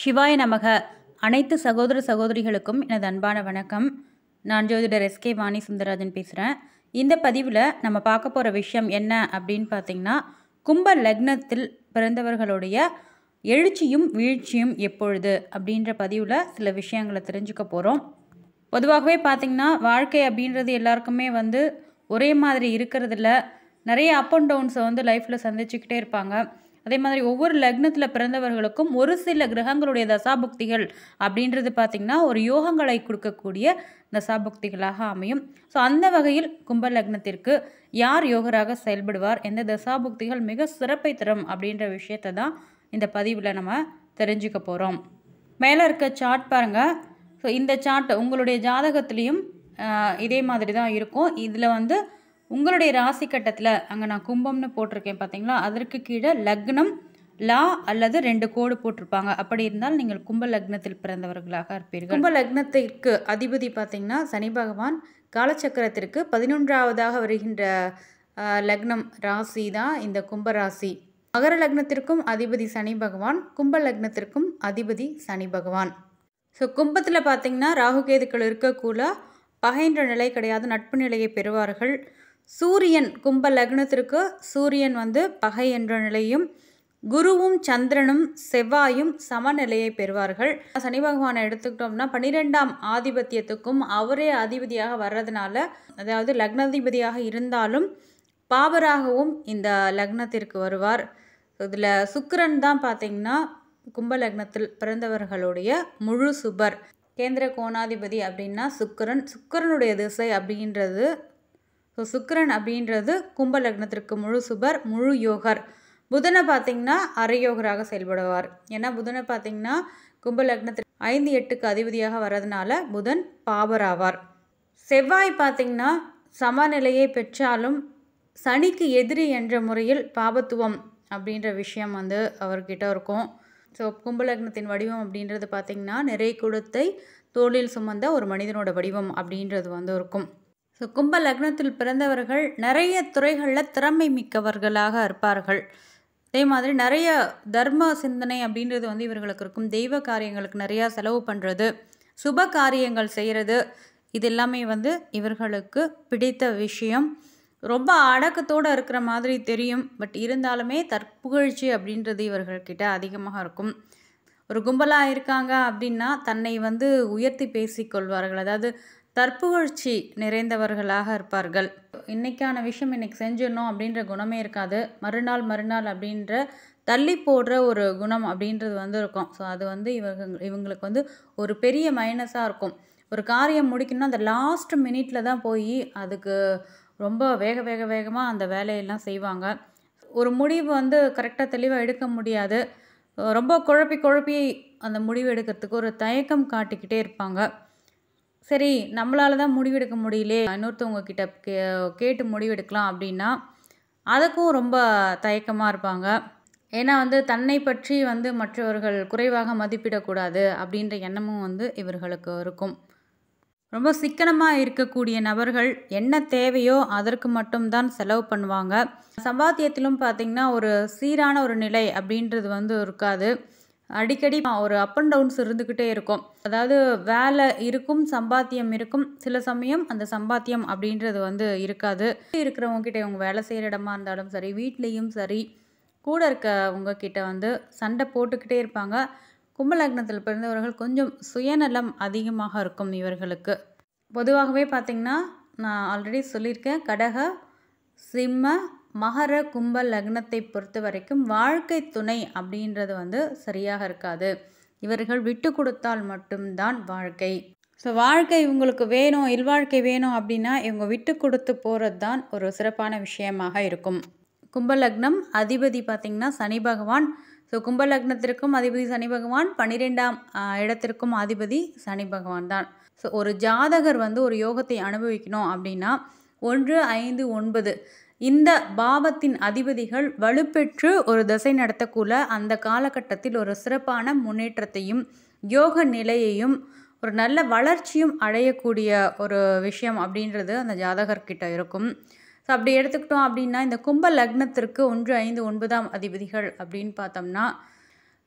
சிவாய நமக அனைத்து சகோதர சகோதரிகளுக்கும் எனது அன்பான வணக்கம் நான் ஜோதிடர் எஸ்கே வாணி சுந்தரராஜன் பேசுகிறேன் இந்த பதிவில் நம்ம பார்க்க போகிற விஷயம் என்ன அப்படின்னு பார்த்திங்கன்னா கும்ப லக்னத்தில் பிறந்தவர்களுடைய எழுச்சியும் வீழ்ச்சியும் எப்பொழுது அப்படின்ற பதிவில் சில விஷயங்களை தெரிஞ்சுக்க போகிறோம் பொதுவாகவே பார்த்திங்கன்னா வாழ்க்கை அப்படின்றது எல்லாருக்குமே வந்து ஒரே மாதிரி இருக்கிறதில்ல நிறைய அப் அண்ட் டவுன்ஸை வந்து லைஃப்பில் சந்திச்சுக்கிட்டே இருப்பாங்க அதே மாதிரி ஒவ்வொரு லக்னத்தில் பிறந்தவர்களுக்கும் ஒரு சில கிரகங்களுடைய தசாபக்திகள் அப்படின்றது பார்த்திங்கன்னா ஒரு யோகங்களை கொடுக்கக்கூடிய தசாபக்திகளாக அமையும் ஸோ அந்த வகையில் கும்ப லக்னத்திற்கு யார் யோகராக செயல்படுவார் எந்த தசாபக்திகள் மிக சிறப்பை தரும் அப்படின்ற விஷயத்தை தான் இந்த பதிவில் நம்ம தெரிஞ்சுக்க போகிறோம் மேலே இருக்க சார்ட் பாருங்கள் ஸோ இந்த சார்ட் உங்களுடைய ஜாதகத்துலேயும் இதே மாதிரி தான் இருக்கும் இதில் வந்து உங்களுடைய ராசி கட்டத்தில் அங்கே நான் கும்பம்னு போட்டிருக்கேன் பார்த்தீங்களா அதற்கு கீழே லக்னம் லா அல்லது ரெண்டு கோடு போட்டிருப்பாங்க அப்படி இருந்தால் நீங்கள் கும்ப லக்னத்தில் பிறந்தவர்களாக இருப்பீர்கள் கும்ப லக்னத்திற்கு அதிபதி பார்த்திங்கன்னா சனி பகவான் காலச்சக்கரத்திற்கு பதினொன்றாவதாக வருகின்ற லக்னம் ராசி தான் இந்த கும்ப ராசி மகர லக்னத்திற்கும் அதிபதி சனி பகவான் கும்ப லக்னத்திற்கும் அதிபதி சனி பகவான் ஸோ கும்பத்தில் பார்த்திங்கன்னா ராகுகேதுக்கள் இருக்கக்கூட பகைன்ற நிலை கிடையாது நட்பு நிலையை பெறுவார்கள் சூரியன் கும்ப லக்னத்திற்கு சூரியன் வந்து பகை என்ற நிலையும் குருவும் சந்திரனும் செவ்வாயும் சமநிலையை பெறுவார்கள் சனி பகவானை எடுத்துக்கிட்டோம்னா பன்னிரெண்டாம் ஆதிபத்தியத்துக்கும் அவரே அதிபதியாக வர்றதுனால அதாவது லக்னாதிபதியாக இருந்தாலும் பாபராகவும் இந்த லக்னத்திற்கு வருவார் இதில் சுக்கரன் தான் பார்த்தீங்கன்னா கும்ப லக்னத்தில் பிறந்தவர்களுடைய முழு சுபர் கேந்திர கோணாதிபதி அப்படின்னா சுக்கரன் சுக்கரனுடைய திசை அப்படின்றது ஸோ சுக்கரன் அப்படின்றது கும்ப லக்னத்திற்கு முழு சுபர் முழு யோகர் புதனை பார்த்திங்கன்னா அரையோகராக செயல்படுவார் ஏன்னா புதனை பார்த்திங்கன்னா கும்ப லக்னத்திற்கு ஐந்து எட்டுக்கு அதிபதியாக வர்றதுனால புதன் பாபராவார் செவ்வாய் பார்த்திங்கன்னா சமநிலையை பெற்றாலும் சனிக்கு எதிரி என்ற முறையில் பாபத்துவம் அப்படின்ற விஷயம் வந்து அவர்கிட்ட இருக்கும் ஸோ கும்பலக்னத்தின் வடிவம் அப்படின்றது பார்த்திங்கன்னா நிறை குடத்தை தோளில் சுமந்த ஒரு மனிதனோட வடிவம் அப்படின்றது வந்து இருக்கும் ஸோ கும்ப லக்னத்தில் பிறந்தவர்கள் நிறைய துறைகளில் திறமை மிக்கவர்களாக இருப்பார்கள் அதே மாதிரி நிறைய தர்ம சிந்தனை அப்படின்றது வந்து இவர்களுக்கு இருக்கும் தெய்வ காரியங்களுக்கு நிறையா செலவு பண்ணுறது சுப காரியங்கள் செய்கிறது இது எல்லாமே வந்து இவர்களுக்கு பிடித்த விஷயம் ரொம்ப அடக்கத்தோடு இருக்கிற மாதிரி தெரியும் பட் இருந்தாலுமே தற்புகழ்ச்சி அப்படின்றது இவர்கள்கிட்ட அதிகமாக இருக்கும் ஒரு கும்பலாக இருக்காங்க அப்படின்னா தன்னை வந்து உயர்த்தி பேசிக்கொள்வார்கள் அதாவது தற்புகழ்ச்சி நிறைந்தவர்களாக இருப்பார்கள் இன்றைக்கான விஷயம் இன்றைக்கி செஞ்சிடணும் அப்படின்ற குணமே இருக்காது மறுநாள் மறுநாள் அப்படின்ற தள்ளி போடுற ஒரு குணம் அப்படின்றது வந்து இருக்கும் ஸோ அது வந்து இவங்க இவங்களுக்கு வந்து ஒரு பெரிய மைனஸாக இருக்கும் ஒரு காரியம் முடிக்கணும்னா அந்த லாஸ்ட் மினிட்ல தான் போய் அதுக்கு ரொம்ப வேக வேக வேகமாக அந்த வேலையெல்லாம் செய்வாங்க ஒரு முடிவு வந்து கரெக்டாக தெளிவாக எடுக்க முடியாது ரொம்ப குழப்பி குழப்பி அந்த முடிவு எடுக்கிறதுக்கு ஒரு தயக்கம் காட்டிக்கிட்டே இருப்பாங்க சரி நம்மளால தான் முடிவெடுக்க முடியலே இன்னொருத்தவங்க கிட்ட கே கேட்டு முடிவெடுக்கலாம் அப்படின்னா அதுக்கும் ரொம்ப தயக்கமாக இருப்பாங்க ஏன்னா வந்து தன்னை பற்றி வந்து மற்றவர்கள் குறைவாக மதிப்பிடக்கூடாது அப்படின்ற எண்ணமும் வந்து இவர்களுக்கு இருக்கும் ரொம்ப சிக்கனமாக இருக்கக்கூடிய நபர்கள் என்ன தேவையோ அதற்கு மட்டும்தான் செலவு பண்ணுவாங்க சம்பாத்தியத்திலும் பார்த்திங்கன்னா ஒரு சீரான ஒரு நிலை அப்படின்றது வந்து இருக்காது அடிக்கடி ஒரு அப் அண்ட் டவுன்ஸ் இருந்துக்கிட்டே இருக்கும் அதாவது வேலை இருக்கும் சம்பாத்தியம் இருக்கும் சில சமயம் அந்த சம்பாத்தியம் அப்படின்றது வந்து இருக்காது இருக்கிறவங்க கிட்ட இவங்க வேலை செய்கிற இடமா இருந்தாலும் சரி வீட்லேயும் சரி கூட இருக்கவங்க கிட்ட வந்து சண்டை போட்டுக்கிட்டே இருப்பாங்க கும்பலக்னத்தில் பிறந்தவர்கள் கொஞ்சம் சுயநலம் அதிகமாக இருக்கும் இவர்களுக்கு பொதுவாகவே பார்த்திங்கன்னா நான் ஆல்ரெடி சொல்லியிருக்கேன் கடக சிம்ம மகர கும்ப லக்னத்தை பொறுத்த வரைக்கும் வாழ்க்கை துணை அப்படின்றது வந்து சரியாக இருக்காது இவர்கள் விட்டு கொடுத்தால் மட்டும்தான் வாழ்க்கை ஸோ வாழ்க்கை இவங்களுக்கு வேணும் இல்வாழ்க்கை வேணும் அப்படின்னா இவங்க விட்டு கொடுத்து போகிறது தான் ஒரு சிறப்பான விஷயமாக இருக்கும் கும்பலக்னம் அதிபதி பார்த்திங்கன்னா சனி பகவான் ஸோ கும்பலக்னத்திற்கும் அதிபதி சனி பகவான் பன்னிரெண்டாம் இடத்திற்கும் அதிபதி சனி பகவான் தான் ஸோ ஒரு ஜாதகர் வந்து ஒரு யோகத்தை அனுபவிக்கணும் அப்படின்னா ஒன்று ஐந்து ஒன்பது இந்த பாவத்தின் அதிபதிகள் வலுப்பெற்று ஒரு திசை நடத்தக்கூட அந்த காலகட்டத்தில் ஒரு சிறப்பான முன்னேற்றத்தையும் யோக நிலையையும் ஒரு நல்ல வளர்ச்சியும் அடையக்கூடிய ஒரு விஷயம் அப்படின்றது அந்த ஜாதகர்கிட்ட இருக்கும் ஸோ அப்படி எடுத்துக்கிட்டோம் அப்படின்னா இந்த கும்ப லக்னத்திற்கு ஒன்று ஐந்து ஒன்பதாம் அதிபதிகள் அப்படின்னு பார்த்தோம்னா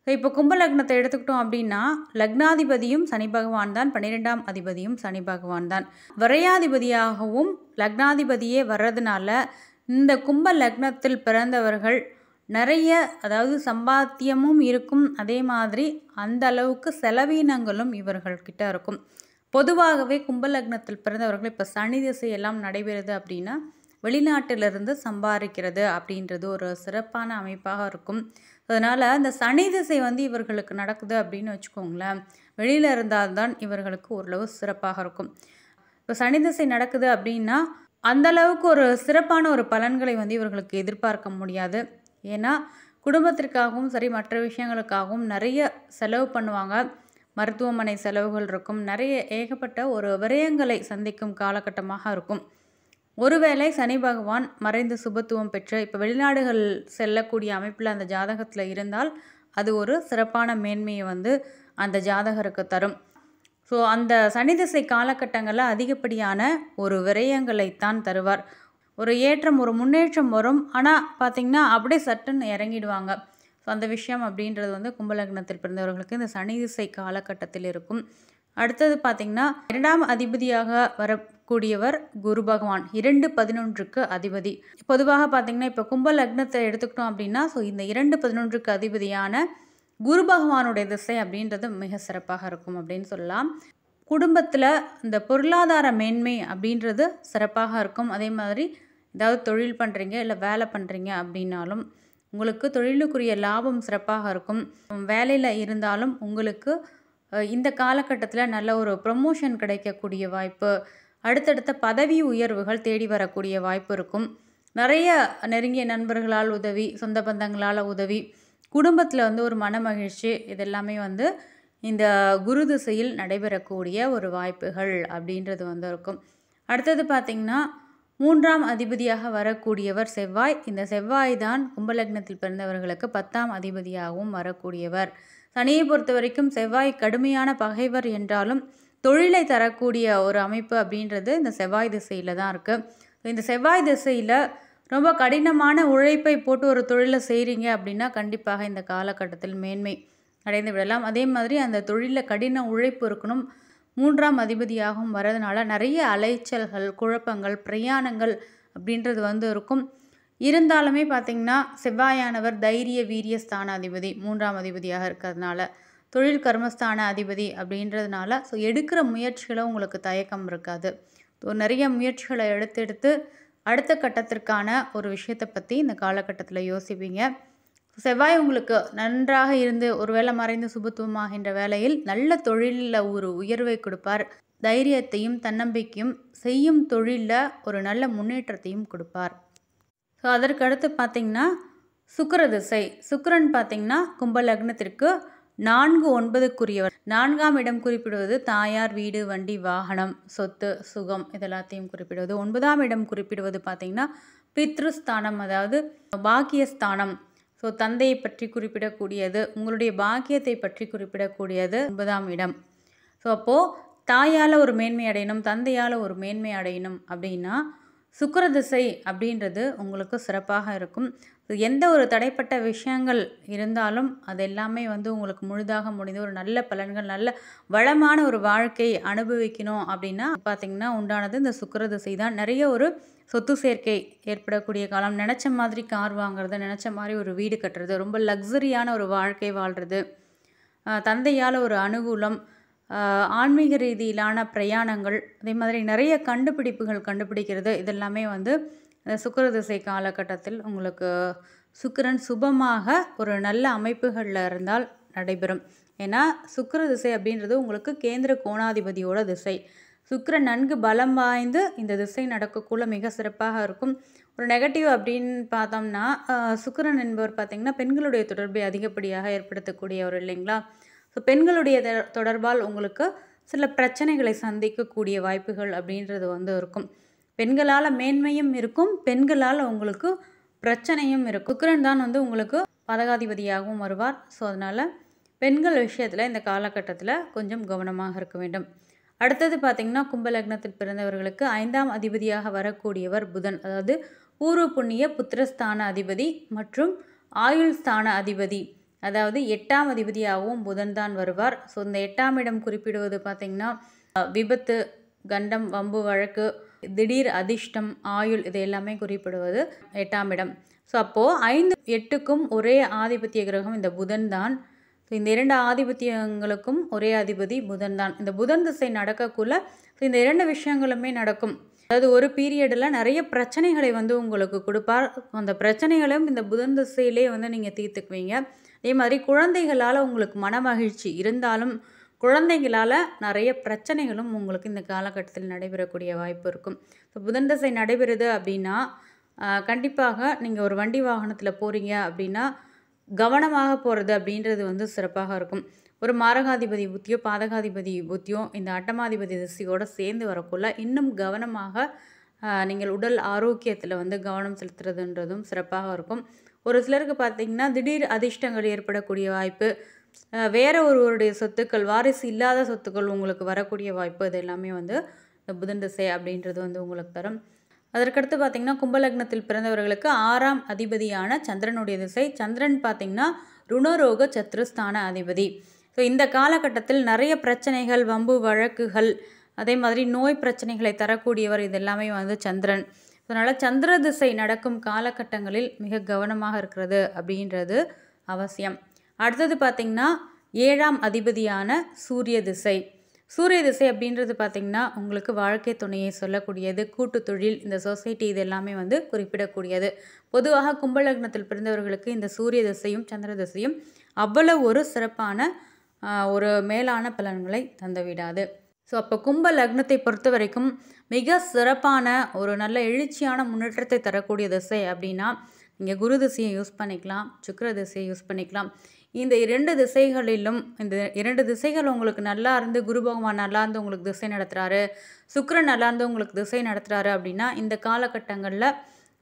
ஸோ இப்போ கும்ப லக்னத்தை எடுத்துக்கிட்டோம் அப்படின்னா லக்னாதிபதியும் சனி பகவான் தான் பன்னிரெண்டாம் அதிபதியும் சனி பகவான் தான் வரையாதிபதியாகவும் லக்னாதிபதியே வர்றதுனால இந்த கும்ப லக்னத்தில் பிறந்தவர்கள் நிறைய அதாவது சம்பாத்தியமும் இருக்கும் அதே மாதிரி அந்த அளவுக்கு செலவீனங்களும் இவர்கள்கிட்ட இருக்கும் பொதுவாகவே கும்பலக்னத்தில் பிறந்தவர்கள் இப்போ சனி திசை எல்லாம் நடைபெறுது அப்படின்னா வெளிநாட்டிலிருந்து சம்பாதிக்கிறது அப்படின்றது ஒரு சிறப்பான அமைப்பாக இருக்கும் அதனால் அந்த சனி திசை வந்து இவர்களுக்கு நடக்குது அப்படின்னு வச்சுக்கோங்களேன் வெளியில் இருந்தால்தான் இவர்களுக்கு ஓரளவு சிறப்பாக இருக்கும் இப்போ சனி திசை நடக்குது அப்படின்னா அந்தளவுக்கு ஒரு சிறப்பான ஒரு பலன்களை வந்து இவர்களுக்கு எதிர்பார்க்க முடியாது ஏன்னா குடும்பத்திற்காகவும் சரி மற்ற விஷயங்களுக்காகவும் நிறைய செலவு பண்ணுவாங்க மருத்துவமனை செலவுகள் இருக்கும் நிறைய ஏகப்பட்ட ஒரு விரயங்களை சந்திக்கும் காலகட்டமாக இருக்கும் ஒருவேளை சனி பகவான் மறைந்து சுபத்துவம் பெற்ற இப்போ வெளிநாடுகள் செல்லக்கூடிய அமைப்பில் அந்த ஜாதகத்தில் இருந்தால் அது ஒரு சிறப்பான மேன்மையை வந்து அந்த ஜாதகருக்கு தரும் ஸோ அந்த சனிதிசை காலகட்டங்களில் அதிகப்படியான ஒரு விரயங்களைத்தான் தருவார் ஒரு ஏற்றம் ஒரு முன்னேற்றம் வரும் ஆனால் பார்த்திங்கன்னா அப்படியே சட்டுன்னு இறங்கிடுவாங்க ஸோ அந்த விஷயம் அப்படின்றது வந்து கும்பலக்னத்தில் பிறந்தவர்களுக்கு இந்த சனி திசை காலகட்டத்தில் இருக்கும் அடுத்தது பார்த்திங்கன்னா இரண்டாம் அதிபதியாக வரக்கூடியவர் குரு பகவான் இரண்டு பதினொன்றுக்கு அதிபதி பொதுவாக பார்த்திங்கன்னா இப்போ கும்ப லக்னத்தை எடுத்துக்கிட்டோம் அப்படின்னா ஸோ இந்த இரண்டு பதினொன்றுக்கு அதிபதியான குரு பகவானுடைய திசை அப்படின்றது மிக சிறப்பாக இருக்கும் அப்படின்னு சொல்லலாம் குடும்பத்தில் இந்த பொருளாதார மேன்மை அப்படின்றது சிறப்பாக இருக்கும் அதே மாதிரி ஏதாவது தொழில் பண்ணுறீங்க இல்லை வேலை பண்ணுறீங்க அப்படின்னாலும் உங்களுக்கு தொழிலுக்குரிய லாபம் சிறப்பாக இருக்கும் வேலையில் இருந்தாலும் உங்களுக்கு இந்த காலகட்டத்தில் நல்ல ஒரு ப்ரொமோஷன் கிடைக்கக்கூடிய வாய்ப்பு அடுத்தடுத்த பதவி உயர்வுகள் தேடி வரக்கூடிய வாய்ப்பு இருக்கும் நிறைய நெருங்கிய நண்பர்களால் உதவி சொந்த பந்தங்களால் உதவி குடும்பத்தில் வந்து ஒரு மனமகிழ்ச்சி இதெல்லாமே வந்து இந்த குரு திசையில் நடைபெறக்கூடிய ஒரு வாய்ப்புகள் அப்படின்றது வந்து இருக்கும் அடுத்தது பார்த்திங்கன்னா மூன்றாம் அதிபதியாக வரக்கூடியவர் செவ்வாய் இந்த செவ்வாய் தான் கும்பலக்னத்தில் பிறந்தவர்களுக்கு பத்தாம் அதிபதியாகவும் வரக்கூடியவர் சனியை பொறுத்த வரைக்கும் செவ்வாய் கடுமையான பகைவர் என்றாலும் தொழிலை தரக்கூடிய ஒரு அமைப்பு அப்படின்றது இந்த செவ்வாய் திசையில் தான் இருக்குது இந்த செவ்வாய் திசையில் ரொம்ப கடினமான உழைப்பை போட்டு ஒரு தொழிலை செய்கிறீங்க அப்படின்னா கண்டிப்பாக இந்த காலகட்டத்தில் மேன்மை அடைந்து விடலாம் அதே மாதிரி அந்த தொழிலில் கடின உழைப்பு இருக்கணும் மூன்றாம் அதிபதியாகவும் வரதுனால நிறைய அலைச்சல்கள் குழப்பங்கள் பிரயாணங்கள் அப்படின்றது வந்து இருக்கும் இருந்தாலுமே பார்த்திங்கன்னா செவ்வாயானவர் தைரிய வீரிய ஸ்தான அதிபதி மூன்றாம் அதிபதியாக இருக்கிறதுனால தொழில் கர்மஸ்தான அதிபதி அப்படின்றதுனால ஸோ எடுக்கிற முயற்சிகளும் உங்களுக்கு தயக்கம் இருக்காது ஸோ நிறைய முயற்சிகளை எடுத்து எடுத்து அடுத்த கட்டத்திற்கான ஒரு விஷயத்தை பற்றி இந்த காலகட்டத்தில் யோசிப்பீங்க செவ்வாய் உங்களுக்கு நன்றாக இருந்து ஒருவேளை மறைந்து சுபத்துவமாகின்ற வேலையில் நல்ல தொழிலில் ஒரு உயர்வை கொடுப்பார் தைரியத்தையும் தன்னம்பிக்கையும் செய்யும் தொழிலில் ஒரு நல்ல முன்னேற்றத்தையும் கொடுப்பார் ஸோ அதற்கடுத்து பார்த்திங்கன்னா சுக்கர திசை சுக்கரன் பார்த்திங்கன்னா கும்ப லக்னத்திற்கு நான்கு ஒன்பதுக்குரியவர் நான்காம் இடம் குறிப்பிடுவது தாயார் வீடு வண்டி வாகனம் சொத்து சுகம் இதெல்லாத்தையும் குறிப்பிடுவது ஒன்பதாம் இடம் குறிப்பிடுவது பார்த்தீங்கன்னா பித்ருஸ்தானம் அதாவது பாக்கியஸ்தானம் ஸோ தந்தையை பற்றி குறிப்பிடக்கூடியது உங்களுடைய பாக்கியத்தை பற்றி குறிப்பிடக்கூடியது ஒன்பதாம் இடம் ஸோ அப்போது தாயால் ஒரு மேன்மை அடையணும் தந்தையால் ஒரு மேன்மை அடையணும் அப்படின்னா சுக்கரதிசை அப்படின்றது உங்களுக்கு சிறப்பாக இருக்கும் எந்த ஒரு தடைப்பட்ட விஷயங்கள் இருந்தாலும் அது எல்லாமே வந்து உங்களுக்கு முழுதாக முடிந்து ஒரு நல்ல பலன்கள் நல்ல வளமான ஒரு வாழ்க்கை அனுபவிக்கணும் அப்படின்னா பார்த்திங்கன்னா உண்டானது இந்த சுக்கர திசை தான் நிறைய ஒரு சொத்து சேர்க்கை ஏற்படக்கூடிய காலம் நினச்ச மாதிரி கார் வாங்குறது நினச்ச மாதிரி ஒரு வீடு கட்டுறது ரொம்ப லக்ஸரியான ஒரு வாழ்க்கை வாழ்கிறது தந்தையால் ஒரு அனுகூலம் ஆன்மீக ரீதியிலான பிரயாணங்கள் அதே மாதிரி நிறைய கண்டுபிடிப்புகள் கண்டுபிடிக்கிறது இதெல்லாமே வந்து சுக்கர திசை காலகட்டத்தில் உங்களுக்கு சுக்கரன் சுபமாக ஒரு நல்ல அமைப்புகளில் இருந்தால் நடைபெறும் ஏன்னா சுக்கர திசை அப்படின்றது உங்களுக்கு கேந்திர கோணாதிபதியோட திசை சுக்கரன் நன்கு பலம் வாய்ந்து இந்த திசை நடக்கக்குள்ள மிக சிறப்பாக இருக்கும் ஒரு நெகட்டிவ் அப்படின்னு பார்த்தோம்னா சுக்கரன் என்பவர் பார்த்திங்கன்னா பெண்களுடைய தொடர்பை அதிகப்படியாக ஏற்படுத்தக்கூடியவர் இல்லைங்களா ஸோ பெண்களுடைய தொடர்பால் உங்களுக்கு சில பிரச்சனைகளை சந்திக்கக்கூடிய வாய்ப்புகள் அப்படின்றது வந்து இருக்கும் பெண்களால் மேன்மையும் இருக்கும் பெண்களால் உங்களுக்கு பிரச்சனையும் இருக்கும் சுக்கரன் தான் வந்து உங்களுக்கு பதகாதிபதியாகவும் வருவார் ஸோ அதனால் பெண்கள் விஷயத்தில் இந்த காலகட்டத்தில் கொஞ்சம் கவனமாக இருக்க வேண்டும் அடுத்தது பார்த்திங்கன்னா கும்பலக்னத்தில் பிறந்தவர்களுக்கு ஐந்தாம் அதிபதியாக வரக்கூடியவர் புதன் அதாவது பூர்வ புண்ணிய புத்திரஸ்தான அதிபதி மற்றும் ஆயுள் ஸ்தான அதிபதி அதாவது எட்டாம் அதிபதியாகவும் புதன் தான் வருவார் ஸோ இந்த எட்டாம் இடம் குறிப்பிடுவது பார்த்திங்கன்னா விபத்து கண்டம் வம்பு வழக்கு திடீர் அதிர்ஷ்டம் ஆயுள் இது எல்லாமே குறிப்பிடுவது எட்டாம் இடம் ஸோ அப்போது ஐந்து எட்டுக்கும் ஒரே ஆதிபத்திய கிரகம் இந்த புதன் தான் ஸோ இந்த இரண்டு ஆதிபத்தியங்களுக்கும் ஒரே அதிபதி புதன் தான் இந்த புதன் திசை நடக்கக்குள்ள ஸோ இந்த இரண்டு விஷயங்களுமே நடக்கும் அதாவது ஒரு பீரியடில் நிறைய பிரச்சனைகளை வந்து உங்களுக்கு கொடுப்பார் அந்த பிரச்சனைகளையும் இந்த புதன் திசையிலே வந்து நீங்கள் தீர்த்துக்குவீங்க அதே மாதிரி குழந்தைகளால் உங்களுக்கு மன மகிழ்ச்சி இருந்தாலும் குழந்தைகளால் நிறைய பிரச்சனைகளும் உங்களுக்கு இந்த காலகட்டத்தில் நடைபெறக்கூடிய வாய்ப்பு இருக்கும் இப்போ புதன் தசை நடைபெறுது அப்படின்னா கண்டிப்பாக நீங்கள் ஒரு வண்டி வாகனத்தில் போகிறீங்க அப்படின்னா கவனமாக போகிறது அப்படின்றது வந்து சிறப்பாக இருக்கும் ஒரு மாரகாதிபதி புத்தியோ பாதகாதிபதி புத்தியோ இந்த அட்டமாதிபதி திசையோடு சேர்ந்து வரக்குள்ள இன்னும் கவனமாக நீங்கள் உடல் ஆரோக்கியத்தில் வந்து கவனம் செலுத்துறதுன்றதும் சிறப்பாக இருக்கும் ஒரு சிலருக்கு பார்த்தீங்கன்னா திடீர் அதிர்ஷ்டங்கள் ஏற்படக்கூடிய வாய்ப்பு வேற ஒருவருடைய சொத்துக்கள் வாரிசு இல்லாத சொத்துக்கள் உங்களுக்கு வரக்கூடிய வாய்ப்பு இது எல்லாமே வந்து இந்த புதன் திசை அப்படின்றது வந்து உங்களுக்கு தரும் அதற்கடுத்து பார்த்திங்கன்னா கும்பலக்னத்தில் பிறந்தவர்களுக்கு ஆறாம் அதிபதியான சந்திரனுடைய திசை சந்திரன் பார்த்திங்கன்னா ருணரோக சத்ருஸ்தான அதிபதி ஸோ இந்த காலகட்டத்தில் நிறைய பிரச்சனைகள் வம்பு வழக்குகள் அதே மாதிரி நோய் பிரச்சனைகளை தரக்கூடியவர் இது எல்லாமே வந்து சந்திரன் அதனால் சந்திர திசை நடக்கும் காலகட்டங்களில் மிக கவனமாக இருக்கிறது அப்படின்றது அவசியம் அடுத்தது பார்த்திங்கன்னா ஏழாம் அதிபதியான சூரிய திசை சூரிய திசை அப்படின்றது பார்த்திங்கன்னா உங்களுக்கு வாழ்க்கை துணையை சொல்லக்கூடியது கூட்டு தொழில் இந்த சொசைட்டி இது எல்லாமே வந்து குறிப்பிடக்கூடியது பொதுவாக கும்பலக்னத்தில் பிறந்தவர்களுக்கு இந்த சூரிய திசையும் சந்திர திசையும் அவ்வளவு ஒரு சிறப்பான ஒரு மேலான பலன்களை தந்துவிடாது ஸோ அப்போ கும்ப லக்னத்தை பொறுத்த வரைக்கும் மிக சிறப்பான ஒரு நல்ல எழுச்சியான முன்னேற்றத்தை தரக்கூடிய திசை அப்படின்னா நீங்கள் குரு திசையை யூஸ் பண்ணிக்கலாம் சுக்கர திசையை யூஸ் பண்ணிக்கலாம் இந்த இரண்டு திசைகளிலும் இந்த இரண்டு திசைகள் உங்களுக்கு நல்லா இருந்து குரு பகவான் நல்லா இருந்து உங்களுக்கு திசை நடத்துகிறாரு சுக்கரன் நல்லா இருந்து உங்களுக்கு திசை நடத்துகிறாரு அப்படின்னா இந்த காலகட்டங்களில்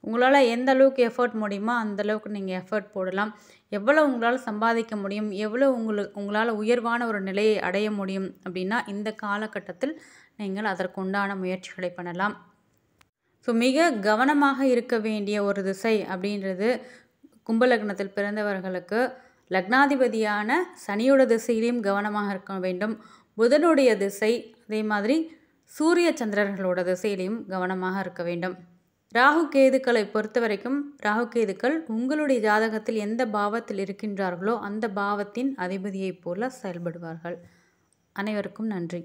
உங்களால் எந்த அளவுக்கு எஃபர்ட் முடியுமோ அந்த அளவுக்கு நீங்கள் எஃபர்ட் போடலாம் எவ்வளோ உங்களால் சம்பாதிக்க முடியும் எவ்வளோ உங்களுக்கு உங்களால் உயர்வான ஒரு நிலையை அடைய முடியும் அப்படின்னா இந்த காலகட்டத்தில் நீங்கள் அதற்குண்டான முயற்சிகளை பண்ணலாம் ஸோ மிக கவனமாக இருக்க வேண்டிய ஒரு திசை அப்படின்றது கும்பலக்னத்தில் பிறந்தவர்களுக்கு லக்னாதிபதியான சனியோட திசையிலையும் கவனமாக இருக்க வேண்டும் புதனுடைய திசை அதே மாதிரி சூரிய சந்திரர்களோட திசையிலையும் கவனமாக இருக்க வேண்டும் ராகு கேதுக்களை பொறுத்த வரைக்கும் ராகு கேதுக்கள் உங்களுடைய ஜாதகத்தில் எந்த பாவத்தில் இருக்கின்றார்களோ அந்த பாவத்தின் அதிபதியைப் போல செயல்படுவார்கள் அனைவருக்கும் நன்றி